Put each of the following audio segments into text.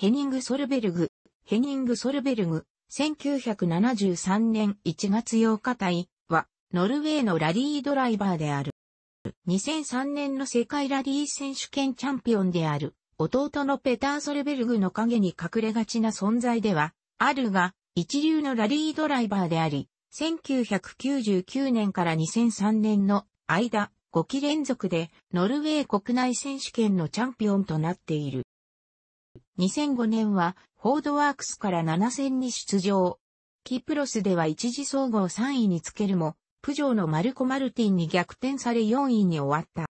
ヘニング・ソルベルグ、ヘニング・ソルベルグ、1973年1月8日隊は、ノルウェーのラリードライバーである。2003年の世界ラリー選手権チャンピオンである、弟のペター・ソルベルグの影に隠れがちな存在では、あるが、一流のラリードライバーであり、1999年から2003年の間、5期連続でノルウェー国内選手権のチャンピオンとなっている。2005年は、フォードワークスから7戦に出場。キプロスでは一時総合3位につけるも、プジョーのマルコ・マルティンに逆転され4位に終わった。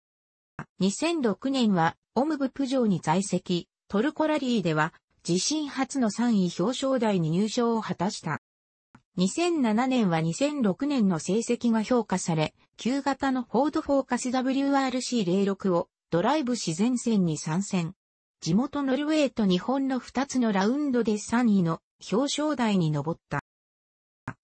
2006年は、オムブ・プジョーに在籍、トルコラリーでは、自身初の3位表彰台に入賞を果たした。2007年は2006年の成績が評価され、旧型のフォードフォーカス WRC06 をドライブ自然戦に参戦。地元ノルウェーと日本の2つのラウンドで3位の表彰台に上った。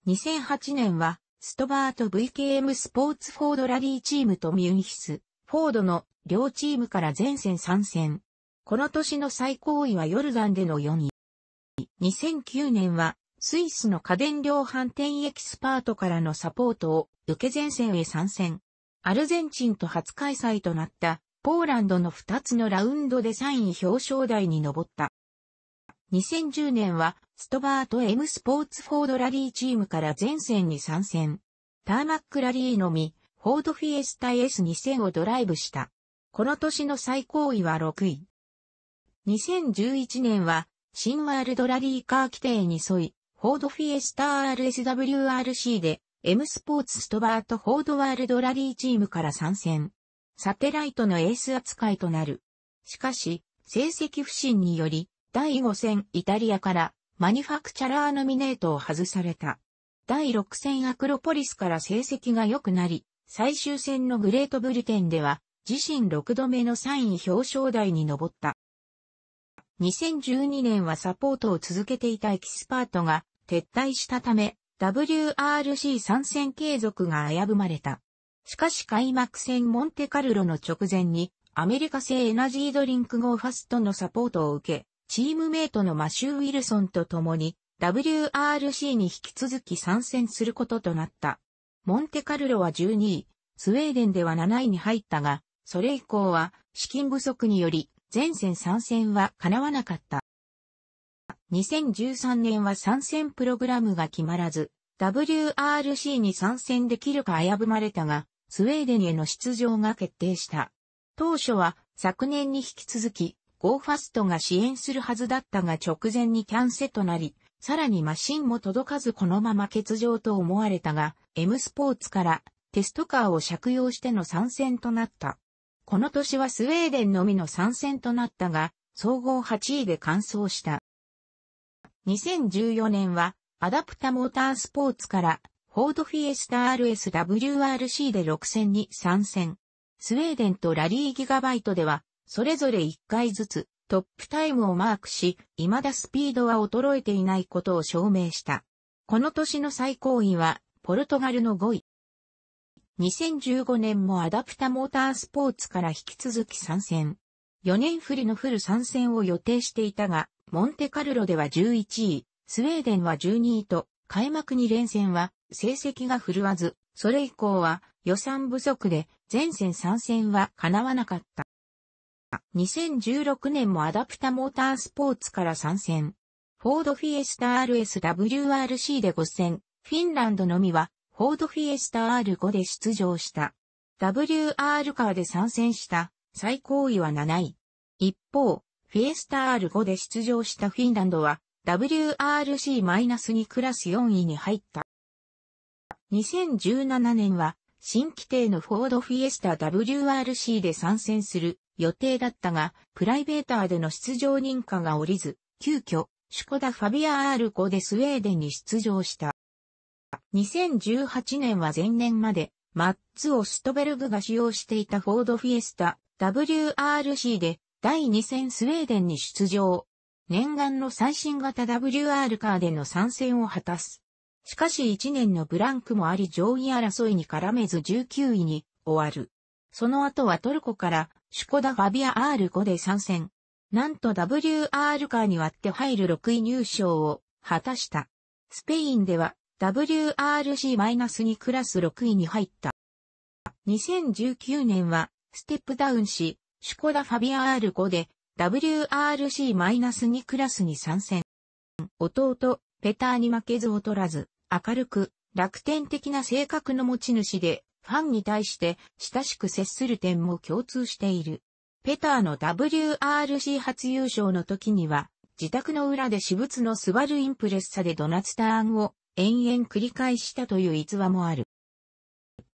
2008年は、ストバート VKM スポーツフォードラリーチームとミュンヒス、フォードの両チームから前線参戦。この年の最高位はヨルダンでの4位。2009年は、スイスの家電量販店エキスパートからのサポートを受け前線へ参戦。アルゼンチンと初開催となったポーランドの2つのラウンドで3位表彰台に上った。2010年は、ストバート M スポーツフォードラリーチームから前線に参戦。ターマックラリーのみ、フォードフィエスタ S2000 をドライブした。この年の最高位は6位。2011年は、新ワールドラリーカー規定に沿い、フォードフィエスタ RSWRC で、M スポーツストバートフォードワールドラリーチームから参戦。サテライトのエース扱いとなる。しかし、成績不振により、第5戦イタリアからマニファクチャラーノミネートを外された。第6戦アクロポリスから成績が良くなり、最終戦のグレートブリテンでは、自身6度目の3位表彰台に上った。2012年はサポートを続けていたエキスパートが撤退したため、WRC 参戦継続が危ぶまれた。しかし開幕戦モンテカルロの直前に、アメリカ製エナジードリンクゴーファストのサポートを受け、チームメイトのマシュー・ウィルソンと共に、WRC に引き続き参戦することとなった。モンテカルロは12位、スウェーデンでは7位に入ったが、それ以降は資金不足により前線参戦は叶わなかった。2013年は参戦プログラムが決まらず、WRC に参戦できるか危ぶまれたが、スウェーデンへの出場が決定した。当初は昨年に引き続き、ゴーファストが支援するはずだったが直前にキャンセとなり、さらにマシンも届かずこのまま欠場と思われたが、M スポーツからテストカーを借用しての参戦となった。この年はスウェーデンのみの参戦となったが、総合8位で完走した。2014年は、アダプタモータースポーツからフォードフィエスタ RSWRC で6戦に参戦。スウェーデンとラリーギガバイトでは、それぞれ1回ずつトップタイムをマークし、未だスピードは衰えていないことを証明した。この年の最高位は、ポルトガルの5位。2015年もアダプタモータースポーツから引き続き参戦。4年振りのフル参戦を予定していたが、モンテカルロでは11位、スウェーデンは12位と、開幕2連戦は成績が振るわず、それ以降は予算不足で全線参戦は叶わなかった。2016年もアダプタモータースポーツから参戦。フォードフィエスタ RSWRC で5戦、フィンランドのみはフォードフィエスタ R5 で出場した。WR カーで参戦した最高位は7位。一方、フィエスタ R5 で出場したフィンランドは WRC-2 クラス4位に入った。2017年は新規定のフォードフィエスタ WRC で参戦する予定だったが、プライベーターでの出場認可が下りず、急遽、シュコダファビア R5 でスウェーデンに出場した。2018年は前年まで、マッツ・オストベルグが使用していたフォードフィエスタ WRC で第2戦スウェーデンに出場。念願の最新型 WR カーでの参戦を果たす。しかし1年のブランクもあり上位争いに絡めず19位に終わる。その後はトルコからシュコダファビア R5 で参戦。なんと WR カーに割って入る6位入賞を果たした。スペインでは WRC-2 クラス6位に入った。2019年はステップダウンし、シュコダファビア R5 で WRC-2 クラスに参戦。弟、ペターに負けず劣らず、明るく、楽天的な性格の持ち主で、ファンに対して親しく接する点も共通している。ペターの WRC 初優勝の時には、自宅の裏で私物のスバルインプレッサでドナツターンを延々繰り返したという逸話もある。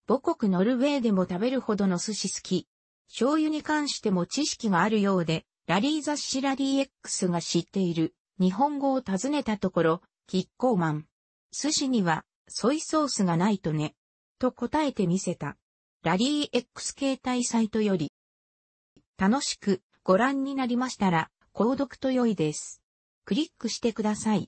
母国ノルウェーでも食べるほどの寿司好き。醤油に関しても知識があるようで、ラリー雑誌ラリー X が知っている日本語を尋ねたところ、キッコーマン、寿司にはソイソースがないとね。と答えてみせた。ラリー X 携帯サイトより。楽しくご覧になりましたら、購読と良いです。クリックしてください。